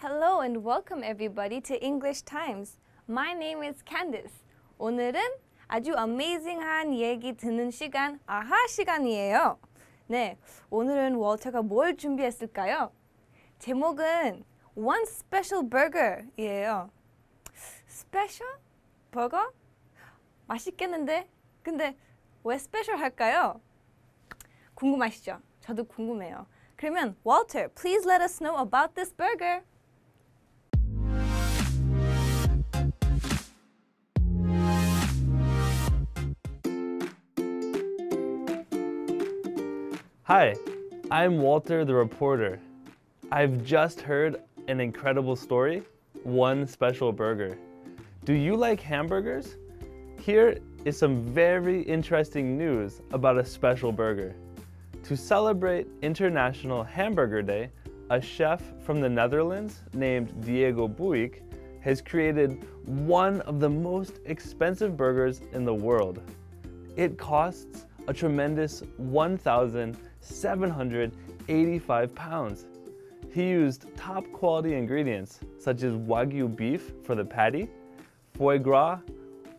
Hello and welcome everybody to English Times. My name is Candice. 오늘은 아주 amazing한 얘기 듣는 시간, 아하 시간이에요. 네, 오늘은 월터가 뭘 준비했을까요? 제목은 One Special Burger이에요. Special? 버거? 맛있겠는데? 근데 왜 special 할까요? 궁금하시죠? 저도 궁금해요. 그러면 Walter, please let us know about this burger. Hi, I'm Walter the reporter. I've just heard an incredible story, one special burger. Do you like hamburgers? Here is some very interesting news about a special burger. To celebrate International Hamburger Day, a chef from the Netherlands named Diego Buick has created one of the most expensive burgers in the world. It costs a tremendous 1,000 785 pounds. He used top quality ingredients such as Wagyu beef for the patty, foie gras,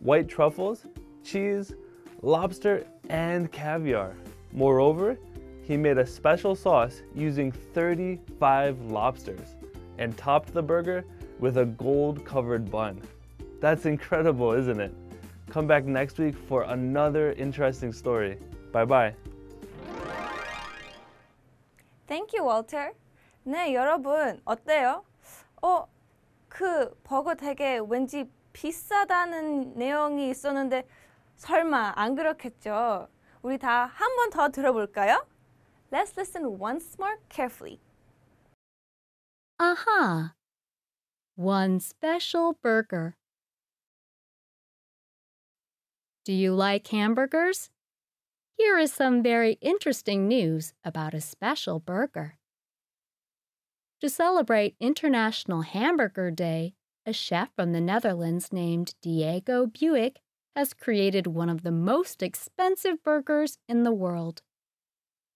white truffles, cheese, lobster, and caviar. Moreover, he made a special sauce using 35 lobsters and topped the burger with a gold covered bun. That's incredible, isn't it? Come back next week for another interesting story. Bye bye. you, w 네, 여러분, 어때요? 어, 그 버거 되게 왠지 비싸다는 내용이 있었는데 설마 안 그렇겠죠? 우리 다 한 번 더 들어볼까요? Let's listen once more carefully. Aha! One special burger. Do you like hamburgers? here is some very interesting news about a special burger. To celebrate International Hamburger Day, a chef from the Netherlands named Diego Buick has created one of the most expensive burgers in the world.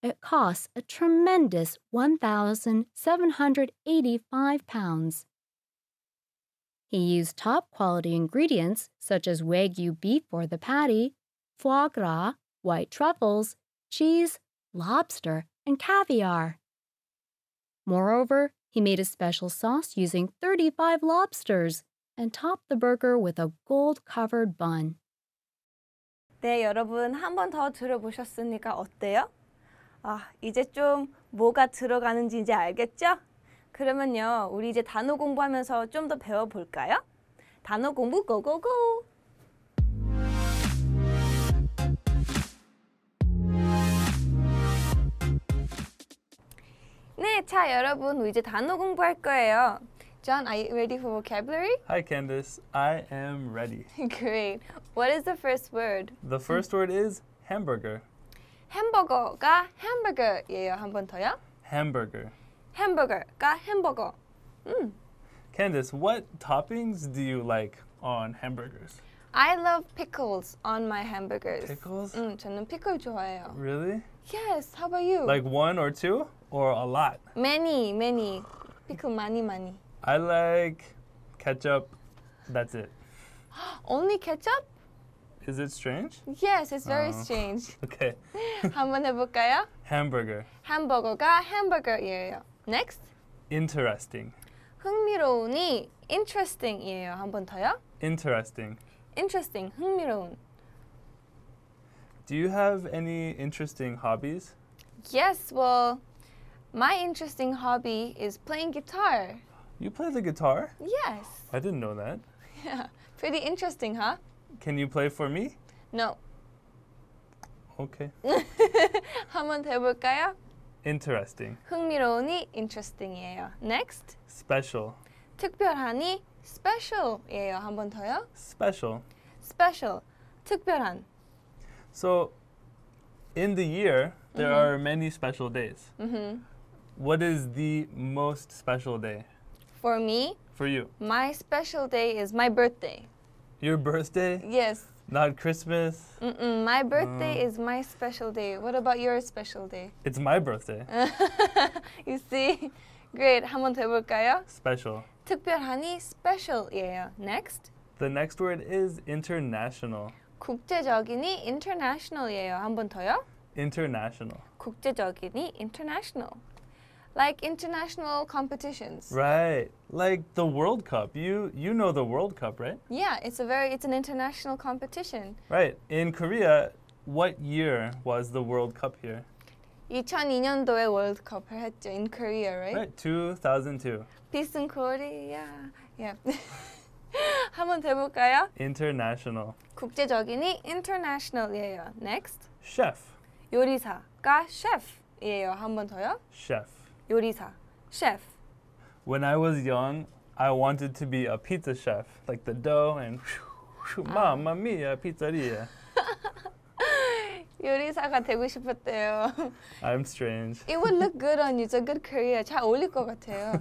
It costs a tremendous £1,785. He used top quality ingredients such as Wagyu beef for the patty, foie gras, white truffles, cheese, lobster, and caviar. Moreover, he made a special sauce using 35 lobsters and topped the burger with a gold covered bun. 네, 여러분 한번 더 들어보셨으니까 어때요? 아, 이제 좀 뭐가 들어가는지 이제 알겠죠? 그러면요, 우리 이제 단어 공부하면서 좀 더 배워볼까요? 단어 공부 고고고! 자, 여러분 이제 단어 공부할 거예요. John, are you ready for vocabulary? Hi, Candice. I am ready. Great. What is the first word? The first word is hamburger. 햄버거가 hamburger예요. 한 번 더요. Hamburger. 햄버거가 햄버거. 음. Candice, what toppings do you like on hamburgers? I love pickles on my hamburgers. Pickles? 음, 저는 피클 좋아해요. Really? Yes. How about you? Like one or two? or a lot? Many, many. Pickle many, many. I like ketchup. That's it. Only ketchup? Is it strange? Yes, it's very uh, strange. Okay. 한번 해볼까요? Hamburger. 햄버거가 hamburger이에요. Next. Interesting. 흥미로운이 interesting이에요. 한번 더요? Interesting. Interesting. 흥미로운. Do you have any interesting hobbies? Yes, well, my interesting hobby is playing guitar. You play the guitar? Yes. I didn't know that. Yeah, pretty interesting, huh? Can you play for me? No. Okay. 한번 해볼까요? Interesting. 흥미로우니 interesting이에요. Next. Special. 특별하니 special이에요. 한 번 더요. Special. Special. 특별한. So, in the year, there mm -hmm. are many special days. Mm -hmm. What is the most special day? For me? For you. My special day is my birthday. Your birthday? Yes. Not Christmas? Mm -mm, my birthday uh, is my special day. What about your special day? It's my birthday. you see? Great. 한 번 더 해볼까요? Special. 특별하니 special이에요. Next. The next word is international. 국제적이니 international이에요. 한 번 더요? International. 국제적이니 international like international competitions. Right, like the World Cup. You you know the World Cup, right? Yeah, it's a very it's an international competition. Right. In Korea, what year was the World Cup here? 2002년도에 월드컵을 했죠. In Korea, right? Right, 2002. Peace 비슷한 Korea. Yeah. 한번 해볼까요? International. 국제적이니 international이에요. Next. Chef. 요리사가 chef이에요. 한번 더요. Chef. 요리사, chef. When I was young, I wanted to be a pizza chef, like the dough and whew, whew, mamma mia, pizzeria. 요리사가 되고 싶었대요. I'm strange. It would look good on you. It's a good career. 잘 어울릴 것 같아요.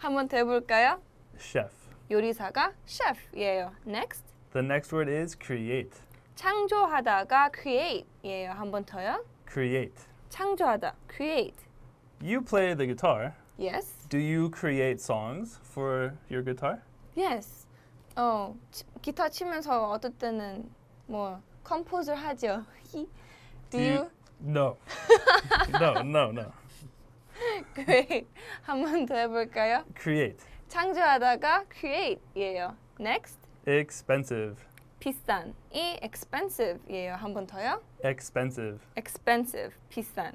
한번 더 해볼까요? Chef. 요리사가 chef예요. Next. The next word is create. 창조하다가 create예요. 한번 더요. Create. 창조하다, create. You play the guitar. Yes. Do you create songs for your guitar? Yes. Oh, 기타 치면서 어떨 때는 뭐 컴포즈를 하죠. Do you? No. no, no, no. Great. 한 번 더 해볼까요? Create. 창조하다가 create예요. Next. Expensive. 비싼. 비싼이 expensive예요. 한번 더요? Expensive. Expensive. 비싼.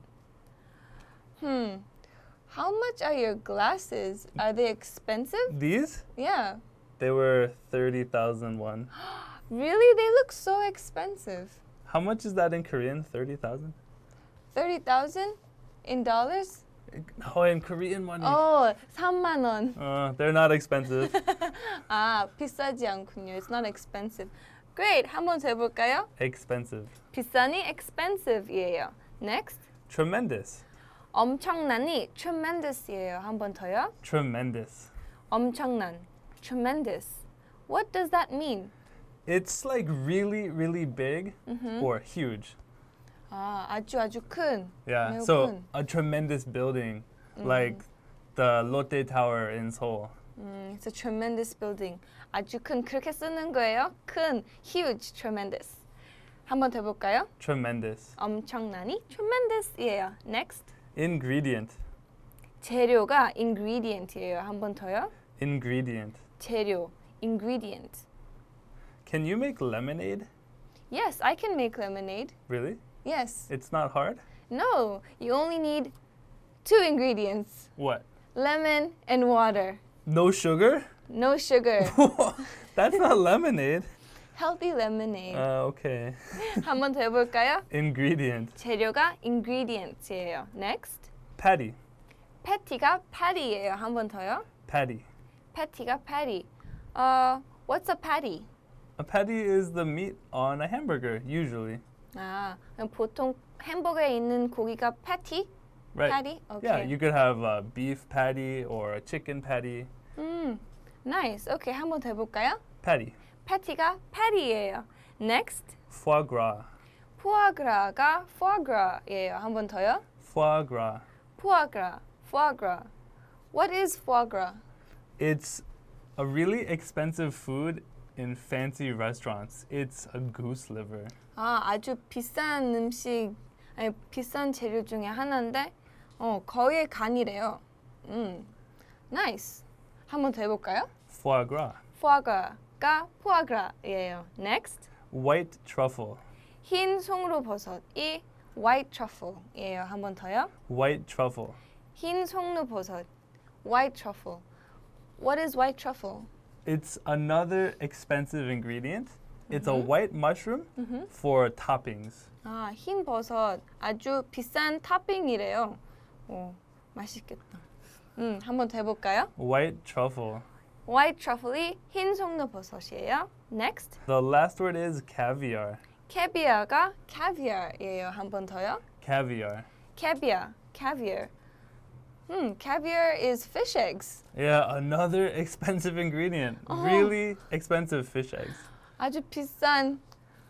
Hmm. How much are your glasses? Are they expensive? These? Yeah. They were 30,000 won. really? They look so expensive. How much is that in Korean? 30,000? 30,000 in dollars? No, oh, in Korean money. Oh, 3만 원. Uh, they're not expensive. Ah, 비싸지 않군요. It's not expensive. Great. 한번 재볼까요? Expensive. 비싸니 expensive이에요. Next. Tremendous. 엄청난이 tremendous이에요. 한번 더요. Tremendous. 엄청난 tremendous. What does that mean? It's like really really big mm-hmm. or huge. 아, 아주 아주 큰. Yeah. So 큰. a tremendous building like the Lotte Tower in Seoul. 음, it's a tremendous building. 아주 큰 그렇게 쓰는 거예요. 큰 huge tremendous. 한번 더 볼까요? Tremendous. 엄청난이 tremendous이에요. Next ingredient. 재료가 ingredient이에요. 한번 더요. ingredient. 재료 ingredient. Can you make lemonade? Yes, I can make lemonade. Really? Yes. It's not hard? No, you only need two ingredients. What? Lemon and water. No sugar? No sugar. That's not lemonade healthy lemonade. 아, 오케이. 한번 더 해볼까요? ingredient. 재료가 ingredients예요. Next. patty. Patty가 patty예요. 한 번 더요. patty. Patty가 patty. Uh, what's a patty? A patty is the meat on a hamburger usually. 아, 보통 햄버거에 있는 고기가 patty? Right. Patty? Okay. Yeah, you could have a beef patty or a chicken patty. 음, nice. Okay, 한 번 더 해볼까요? Patty. 패티가 patty예요. Next, foie gras. foie gras가 foie gras예요. 한번 더요. foie gras. foie gras. foie gras. What is foie gras? It's a really expensive food in fancy restaurants. It's a goose liver. 아, 아주 비싼 음식 아니 비싼 재료 중에 하나인데 어, 거의 간이래요. 음. nice. 한번 더해 foie gras. foie gras. Next. White truffle. 흰 white truffle예요. 더요. White truffle. 흰 White truffle. What is white truffle? It's another expensive ingredient. It's a mm-hmm. white mushroom mm-hmm. for toppings. 아, 흰 버섯 아주 비싼 토핑이래요. 오, 맛있겠다. 음, 한번 더 해볼까요? White truffle white truffle이 흰 송로버섯이에요. Next. The last word is caviar. 캐비어가 caviar이에요. 한번 더요. Caviar. Caviar. Caviar. Hmm, caviar is fish eggs. Yeah, another expensive ingredient. Oh. Really expensive fish eggs. 아주 비싼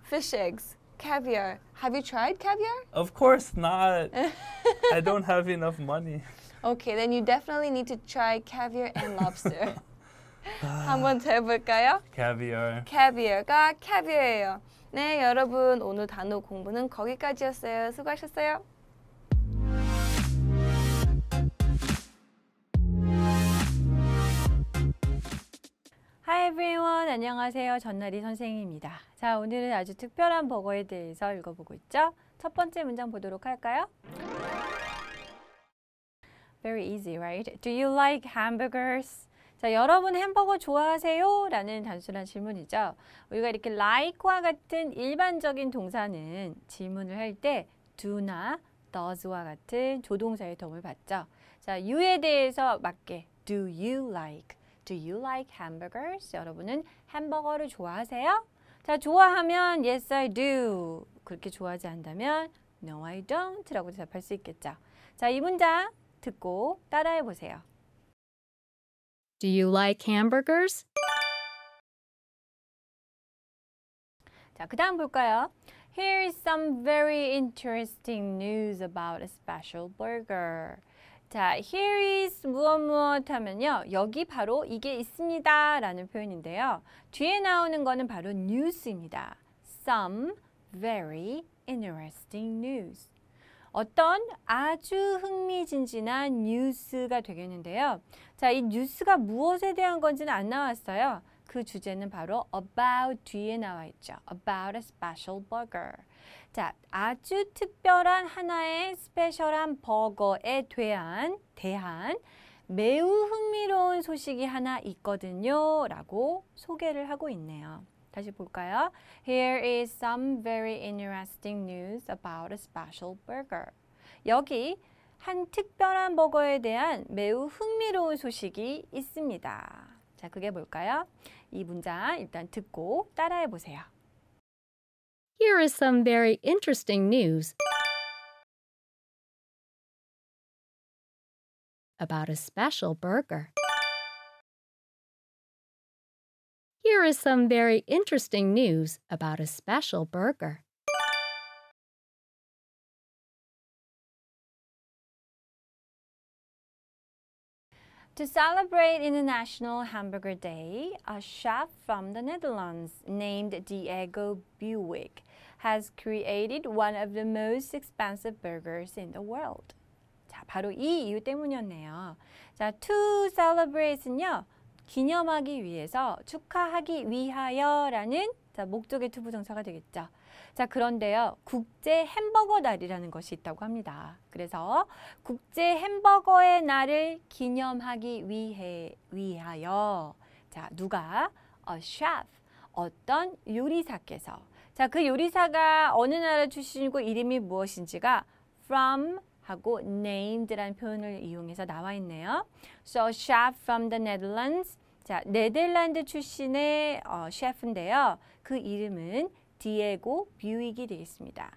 fish eggs. Caviar. Have you tried caviar? Of course not. I don't have enough money. Okay, then you definitely need to try caviar and lobster. 아. 한번 재볼까요? caviar. caviar가 caviar예요. 네, 여러분 오늘 단어 공부는 거기까지였어요. 수고하셨어요. Hi everyone, 안녕하세요. 전나리 선생입니다. 자, 오늘은 아주 특별한 버거에 대해서 읽어보고 있죠? 첫 번째 문장 보도록 할까요? Very easy, right? Do you like hamburgers? 자, 여러분 햄버거 좋아하세요? 라는 단순한 질문이죠. 우리가 이렇게 like와 같은 일반적인 동사는 질문을 할 때 do나 does와 같은 조동사의 도움을 받죠. 자, you에 대해서 맞게 do you like? Do you like hamburgers? 여러분은 햄버거를 좋아하세요? 자, 좋아하면 yes I do. 그렇게 좋아하지 않다면 no I don't 라고 대답할 수 있겠죠. 자, 이 문장 듣고 따라해 보세요. Do you like hamburgers? 자, 그다음 볼까요? Here is some very interesting news about a special burger. 자, here is 무엇 무엇 하면요. 여기 바로 이게 있습니다. 라는 표현인데요. 뒤에 나오는 거는 바로 n e 입니다 Some very interesting news. 어떤 아주 흥미진진한 뉴스가 되겠는데요. 자, 이 뉴스가 무엇에 대한 건지는 안 나왔어요. 그 주제는 바로 about 뒤에 나와 있죠. about a special burger. 자, 아주 특별한 하나의 스페셜한 버거에 대한, 대한 매우 흥미로운 소식이 하나 있거든요. 라고 소개를 하고 있네요. 다시 볼까요? Here is some very interesting news about a special burger. 여기 한 특별한 버거에 대한 매우 흥미로운 소식이 있습니다. 자, 그게 뭘까요? 이 문장 일단 듣고 따라해 보세요. Here is some very interesting news about a special burger. here is some very interesting news about a special burger. To celebrate International Hamburger Day, a chef from the Netherlands named Diego Buick has created one of the most expensive burgers in the world. 자, 바로 이 이유 때문이었네요. 자, to celebrate는요. 기념하기 위해서 축하하기 위하여라는 자, 목적의 투부 정사가 되겠죠. 자, 그런데요. 국제 햄버거 날이라는 것이 있다고 합니다. 그래서 국제 햄버거의 날을 기념하기 위해 위하여 자, 누가 a chef 어떤 요리사께서 자, 그 요리사가 어느 나라 출신이고 이름이 무엇인지가 from 하고 named라는 표현을 이용해서 나와 있네요. So chef from the Netherlands 자, 네덜란드 출신의 어, 셰프인데요. 그 이름은 디에고 뷰익이 되겠습니다.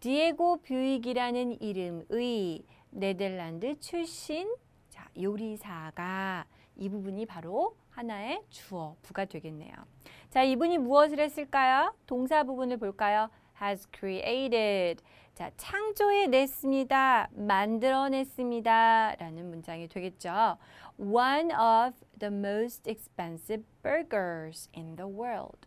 디에고 뷰익이라는 이름의 네덜란드 출신 자, 요리사가 이 부분이 바로 하나의 주어, 부가 되겠네요. 자, 이분이 무엇을 했을까요? 동사 부분을 볼까요? has created. 자, 창조해냈습니다. 만들어냈습니다. 라는 문장이 되겠죠. one of the most expensive burgers in the world.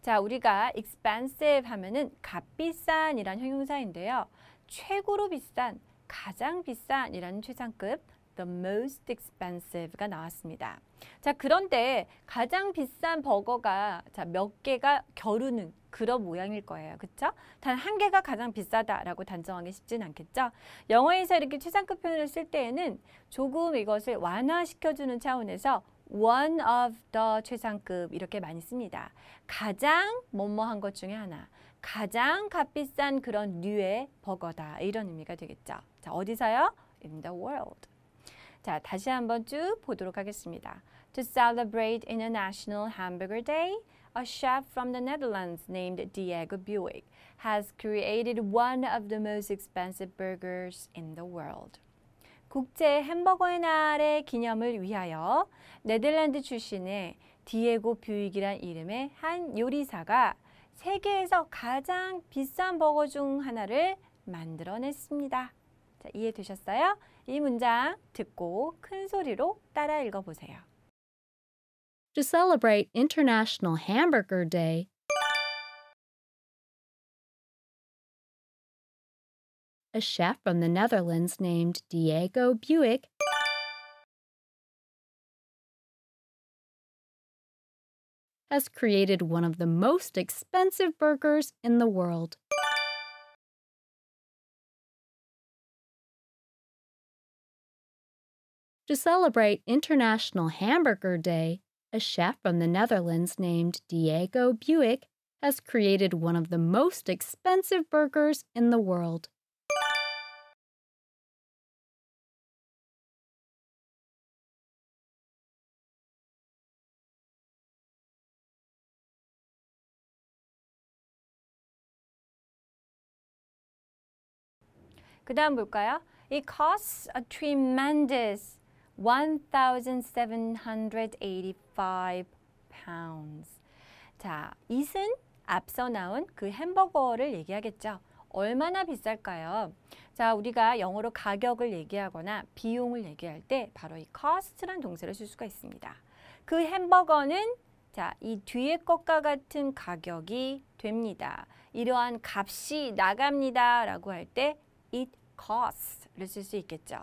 자, 우리가 expensive 하면은 값비싼 이란 형용사인데요. 최고로 비싼, 가장 비싼 이라는 최상급 the most expensive가 나왔습니다. 자, 그런데 가장 비싼 버거가 자, 몇 개가 겨루는 그런 모양일 거예요. 그렇죠? 단 한 개가 가장 비싸다라고 단정하기 쉽진 않겠죠? 영어에서 이렇게 최상급 표현을 쓸 때에는 조금 이것을 완화시켜주는 차원에서 one of the 최상급 이렇게 많이 씁니다. 가장 뭐 뭐 한 것 중에 하나. 가장 값비싼 그런 류의 버거다. 이런 의미가 되겠죠. 자, 어디서요? In the world. 자, 다시 한 번 쭉 보도록 하겠습니다. To celebrate International Hamburger Day, a chef from the Netherlands named Diego Buick has created one of the most expensive burgers in the world. 국제 햄버거의 날의 기념을 위하여 네덜란드 출신의 디에고 뷰익이란 이름의 한 요리사가 세계에서 가장 비싼 버거 중 하나를 만들어냈습니다. 자, 이해되셨어요? 이 문장 듣고 큰 소리로 따라 읽어보세요. To celebrate International Hamburger Day, a chef from the Netherlands named Diego Buick has created one of the most expensive burgers in the world. To celebrate International Hamburger Day, a chef from the Netherlands named Diego Buick has created one of the most expensive burgers in the world. 그 다음 볼까요? It costs a tremendous 1,785 pounds. 자, 이은 앞서 나온 그 햄버거를 얘기하겠죠. 얼마나 비쌀까요? 자, 우리가 영어로 가격을 얘기하거나 비용을 얘기할 때 바로 이 cost란 동사를 쓸 수가 있습니다. 그 햄버거는 자, 이 뒤에 것과 같은 가격이 됩니다. 이러한 값이 나갑니다 라고 할 때 it cost를 쓸 수 있겠죠.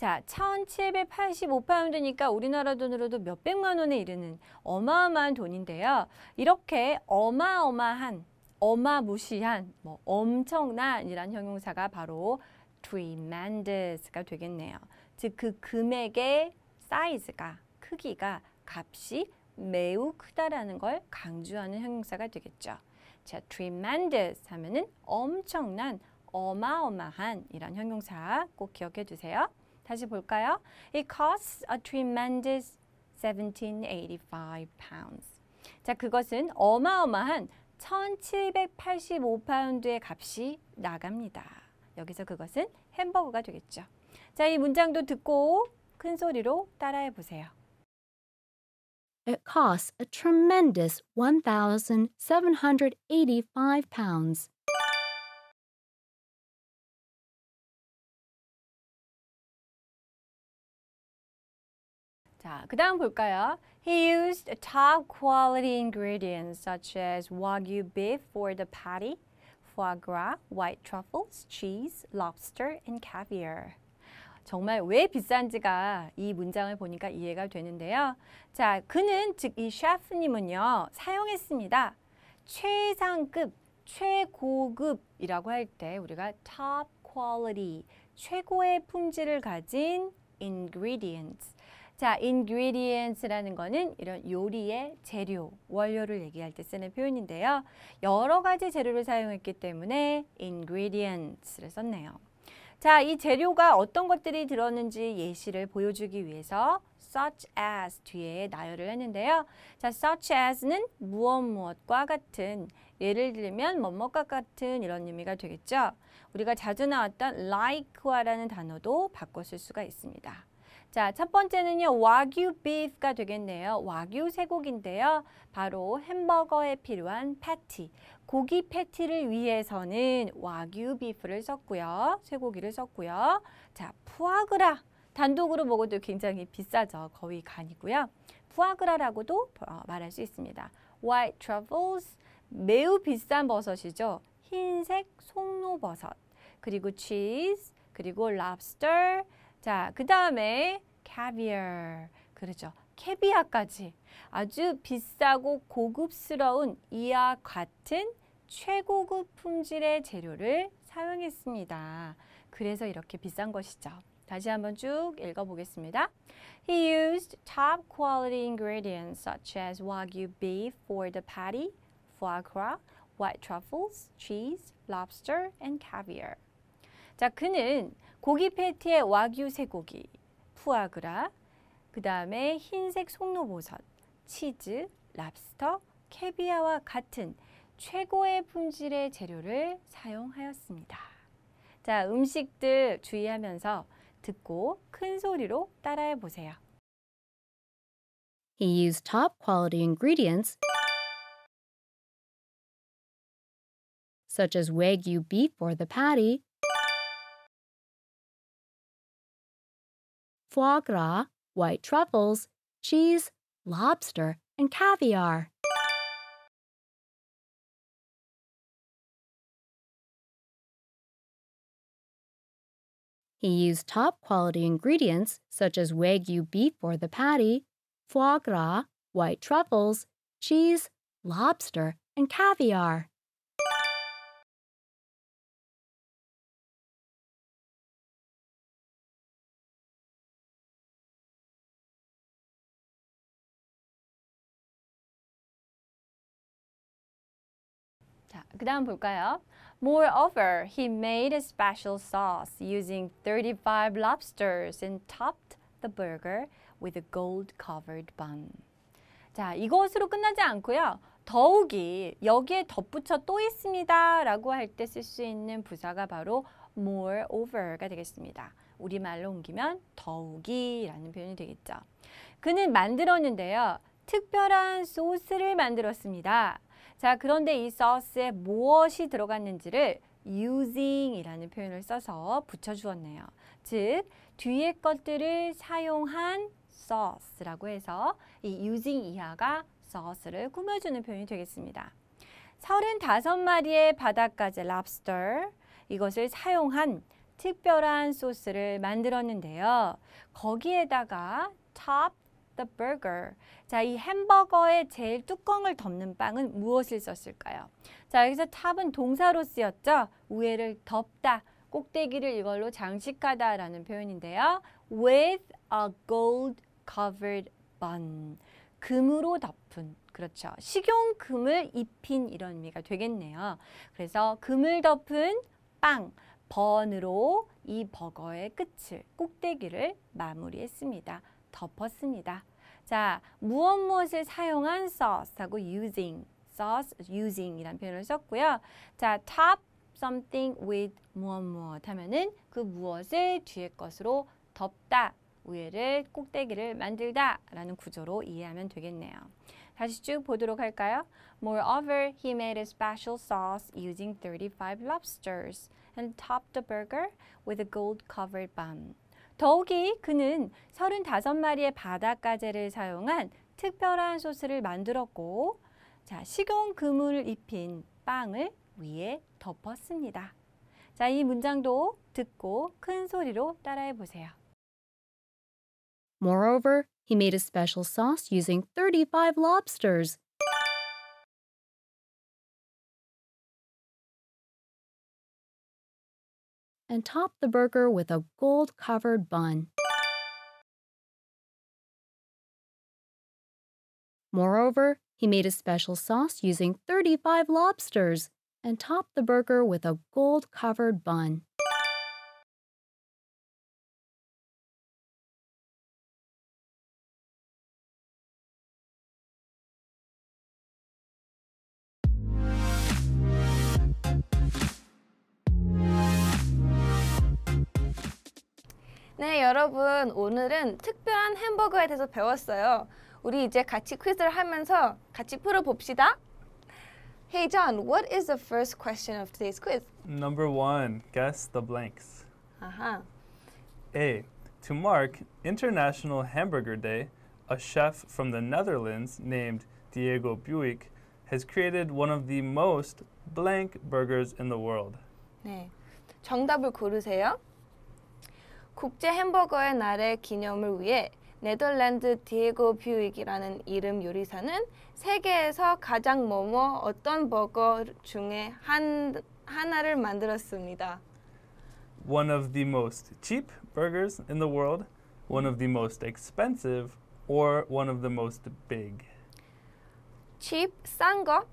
자, 1,785파운드니까 우리나라 돈으로도 몇백만 원에 이르는 어마어마한 돈인데요. 이렇게 어마어마한, 어마무시한, 뭐 엄청난이란 형용사가 바로 tremendous가 되겠네요. 즉 그 금액의 사이즈가, 크기가, 값이 매우 크다라는 걸 강조하는 형용사가 되겠죠. 자, tremendous 하면은 엄청난, 어마어마한 이런 형용사 꼭 기억해 두세요 다시 볼까요? It costs a tremendous 1785 pounds. 자, 그것은 어마어마한 1785파운드의 값이 나갑니다. 여기서 그것은 햄버거가 되겠죠. 자, 이 문장도 듣고 큰 소리로 따라해 보세요. It costs a tremendous 1785 pounds. 자, 그 다음 볼까요? He used top quality ingredients such as wagyu beef for the patty, foie gras, white truffles, cheese, lobster, and caviar. 정말 왜 비싼지가 이 문장을 보니까 이해가 되는데요. 자, 그는 즉 이 셰프님은요 사용했습니다. 최상급, 최고급이라고 할 때 우리가 top quality, 최고의 품질을 가진 ingredients, 자, ingredients라는 거는 이런 요리의 재료, 원료를 얘기할 때 쓰는 표현인데요. 여러 가지 재료를 사용했기 때문에 ingredients를 썼네요. 자, 이 재료가 어떤 것들이 들었는지 예시를 보여주기 위해서 such as 뒤에 나열을 했는데요. 자, such as는 무엇 무엇과 같은, 예를 들면 뭐뭐과 같은 이런 의미가 되겠죠. 우리가 자주 나왔던 like와라는 단어도 바꿔 쓸 수가 있습니다. 자, 첫 번째는요. 와규 비프가 되겠네요. 와규 쇠고기인데요. 바로 햄버거에 필요한 패티, 고기 패티를 위해서는 와규 비프를 썼고요. 쇠고기를 썼고요. 자, 푸아그라. 단독으로 먹어도 굉장히 비싸죠. 거의 간이고요. 푸아그라라고도 어, 말할 수 있습니다. White truffles, 매우 비싼 버섯이죠. 흰색 송로버섯, 그리고 치즈, 그리고 랍스터, 자, 그 다음에 caviar. 그렇죠. 캐비아까지 아주 비싸고 고급스러운 이와 같은 최고급 품질의 재료를 사용했습니다. 그래서 이렇게 비싼 것이죠. 다시 한번 쭉 읽어보겠습니다. He used top quality ingredients such as wagyu beef for the patty, foie gras, white truffles, cheese, lobster, and caviar. 자, 그는 고기 패티에 와규 쇠고기, 푸아그라, 그 다음에 흰색 송로버섯, 치즈, 랍스터, 캐비아와 같은 최고의 품질의 재료를 사용하였습니다. 자, 음식들 주의하면서 듣고 큰 소리로 따라해 보세요. He used top quality ingredients such as wagyu beef for the patty foie gras, white truffles, cheese, lobster, and caviar. He used top quality ingredients such as Wagyu beef for the patty, foie gras, white truffles, cheese, lobster, and caviar. 그 다음 볼까요? Moreover, he made a special sauce using 35 lobsters and topped the burger with a gold-covered bun. 자, 이것으로 끝나지 않고요. 더욱이 여기에 덧붙여 또 있습니다 라고 할 때 쓸 수 있는 부사가 바로 moreover가 되겠습니다. 우리말로 옮기면 더욱이 라는 표현이 되겠죠. 그는 만들었는데요. 특별한 소스를 만들었습니다. 자, 그런데 이 sauce에 무엇이 들어갔는지를 using이라는 표현을 써서 붙여주었네요. 즉, 뒤에 것들을 사용한 sauce라고 해서 이 using 이하가 sauce를 꾸며주는 표현이 되겠습니다. 35마리의 바닷가재 랍스터 이것을 사용한 특별한 소스를 만들었는데요. 거기에다가 top the burger. 자, 이 햄버거의 제일 뚜껑을 덮는 빵은 무엇을 썼을까요? 자, 여기서 탑은 동사로 쓰였죠. 위를 덮다, 꼭대기를 이걸로 장식하다라는 표현인데요. With a gold covered bun. 금으로 덮은, 그렇죠. 식용금을 입힌 이런 의미가 되겠네요. 그래서 금을 덮은 빵, 번으로 이 버거의 끝을, 꼭대기를 마무리했습니다. 덮었습니다. 자, 무엇 무엇을 사용한 sauce하고 using, sauce, using이란 표현을 썼고요. 자, top something with 무엇 무엇 하면은 그 무엇을 뒤에 것으로 덮다, 우에를 꼭대기를 만들다 라는 구조로 이해하면 되겠네요. 다시 쭉 보도록 할까요? Moreover, he made a special sauce using 35 lobsters and topped the burger with a gold-covered bun. 더욱이 그는 35마리의 바닷가재를 사용한 특별한 소스를 만들었고 자, 식용 그물을 입힌 빵을 위에 덮었습니다. 자, 이 문장도 듣고 큰 소리로 따라해 보세요. Moreover, he made a special sauce using 35 lobsters and top the burger with a gold covered bun. Moreover, he made a special sauce using 35 lobsters and topped the burger with a gold covered bun. 여러분 오늘은 특별한 햄버거에 대해서 배웠어요. 우리 이제 같이 퀴즈를 하면서 같이 풀어봅시다. Hey John, what is the first question of today's quiz? Number one, guess the blanks. Uh-huh. A. To mark International Hamburger Day, a chef from the Netherlands named Diego Buick has created one of the most blank burgers in the world. 네, 정답을 고르세요. 국제 햄버거의 날의 기념을 위해 네덜란드 디에고 뷰익이라는 이름 요리사는 세계에서 가장 뭐뭐 어떤 버거 중에 한 하나를 만들었습니다. One of the most cheap burgers in the world, one of the most expensive, or one of the most big. cheap 싼 거,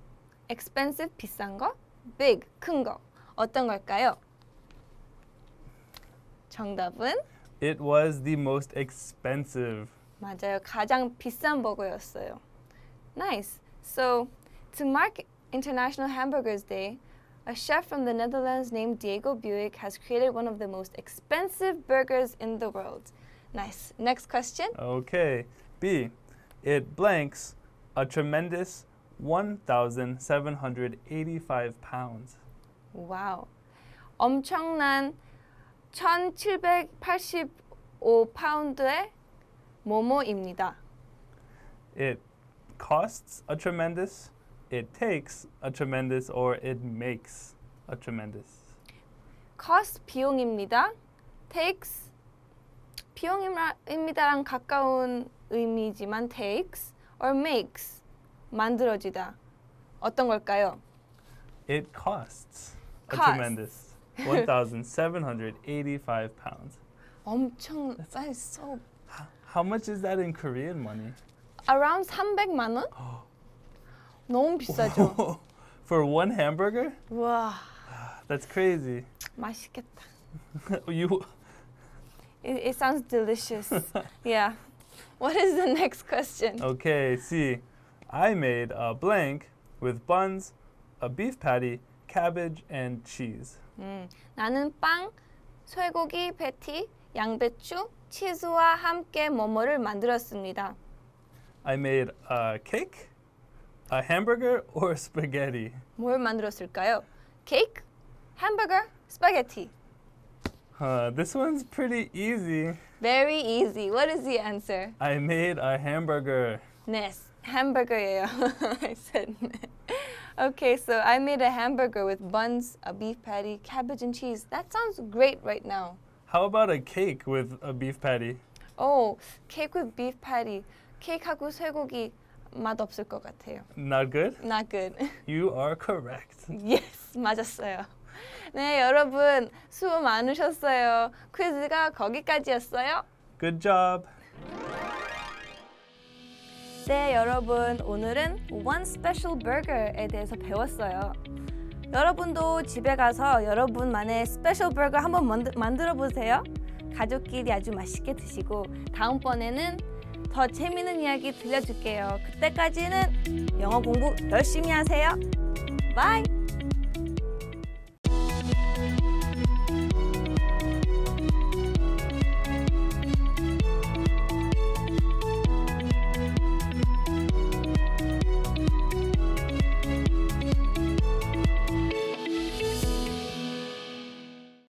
expensive 비싼 거, big 큰 거. 어떤 걸까요? 정답은 It was the most expensive. 맞아요. 가장 비싼 버거였어요. Nice. So, to mark International Hamburgers Day, a chef from the Netherlands named Diego Buick has created one of the most expensive burgers in the world. Nice. Next question. Okay. B. It blanks a tremendous 1,785 pounds. Wow. 엄청난 1,785파운드의 뭐뭐입니다. It costs a tremendous, it takes a tremendous, or it makes a tremendous. cost 비용입니다. takes 비용입니다랑 가까운 의미지만 takes or makes 만들어지다 어떤 걸까요? It costs a costs. tremendous. 1,785 pounds. 엄청 that is so. How much is that in Korean money? Around 300만 원? 너무 비싸죠. For one hamburger? 와. Ah, that's crazy. 맛있겠다. you it, it, sounds delicious. yeah. What is the next question? Okay, see. I made a blank with buns, a beef patty, cabbage, and cheese. 음, 나는 빵, 쇠고기 패티, 양배추, 치즈와 함께 뭐뭐를 만들었습니다. I made a cake, a hamburger or spaghetti. 뭘 만들었을까요? Cake, hamburger, spaghetti. Uh, this one's pretty easy. Very easy. What is the answer? I made a hamburger. 네, Hamburger. I said Okay, so I made a hamburger with buns, a beef patty, cabbage and cheese. That sounds great right now. How about a cake with a beef patty? Oh, cake with beef patty. 케이크하고 쇠고기 맛없을 것 같아요. Not good? Not good. You are correct. yes, 맞았어요. 네, 여러분 수고 많으셨어요. 퀴즈가 거기까지였어요. Good job. 네, 여러분. 오늘은 One Special Burger에 대해서 배웠어요. 여러분도 집에 가서 여러분만의 스페셜 버거 한번 만들어 보세요. 가족끼리 아주 맛있게 드시고 다음번에는 더 재미있는 이야기 들려줄게요. 그때까지는 영어 공부 열심히 하세요. 바이!